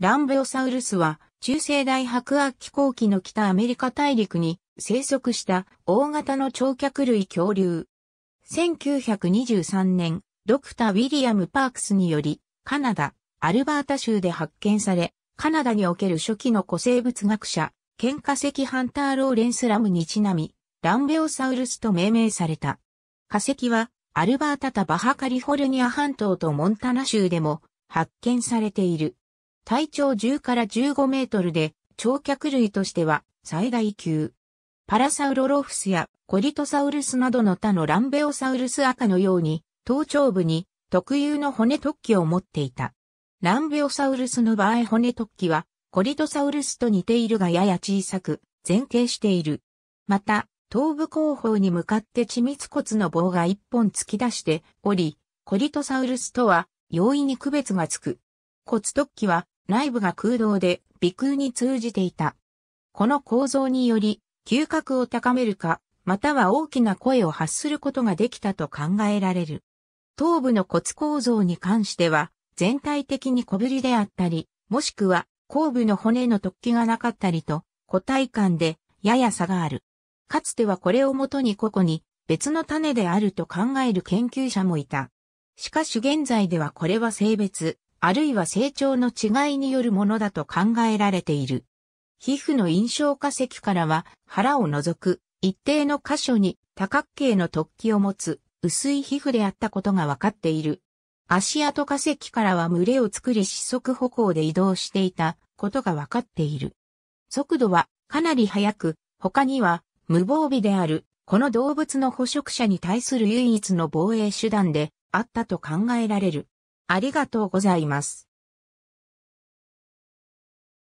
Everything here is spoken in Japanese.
ランベオサウルスは、中世代白亜紀後期の北アメリカ大陸に生息した大型の長脚類恐竜。1923年、ドクター・ウィリアム・パークスにより、カナダ、アルバータ州で発見され、カナダにおける初期の古生物学者、喧嘩石ハンター・ローレンス・ラムにちなみ、ランベオサウルスと命名された。化石は、アルバータタバハカリフォルニア半島とモンタナ州でも発見されている。体長10から15メートルで、長脚類としては最大級。パラサウロロフスやコリトサウルスなどの他のランベオサウルス赤のように、頭頂部に特有の骨突起を持っていた。ランベオサウルスの場合骨突起は、コリトサウルスと似ているがやや小さく、前傾している。また、頭部後方に向かって緻密骨の棒が一本突き出しており、コリトサウルスとは容易に区別がつく。骨突起は内部が空洞で微空に通じていた。この構造により、嗅覚を高めるか、または大きな声を発することができたと考えられる。頭部の骨構造に関しては、全体的に小ぶりであったり、もしくは後部の骨の突起がなかったりと、個体間でやや差がある。かつてはこれをもとに個々に別の種であると考える研究者もいた。しかし現在ではこれは性別、あるいは成長の違いによるものだと考えられている。皮膚の印象化石からは腹を除く一定の箇所に多角形の突起を持つ薄い皮膚であったことがわかっている。足跡化石からは群れを作り四足歩行で移動していたことがわかっている。速度はかなり速く、他には無防備であるこの動物の捕食者に対する唯一の防衛手段であったと考えられる。ありがとうございます。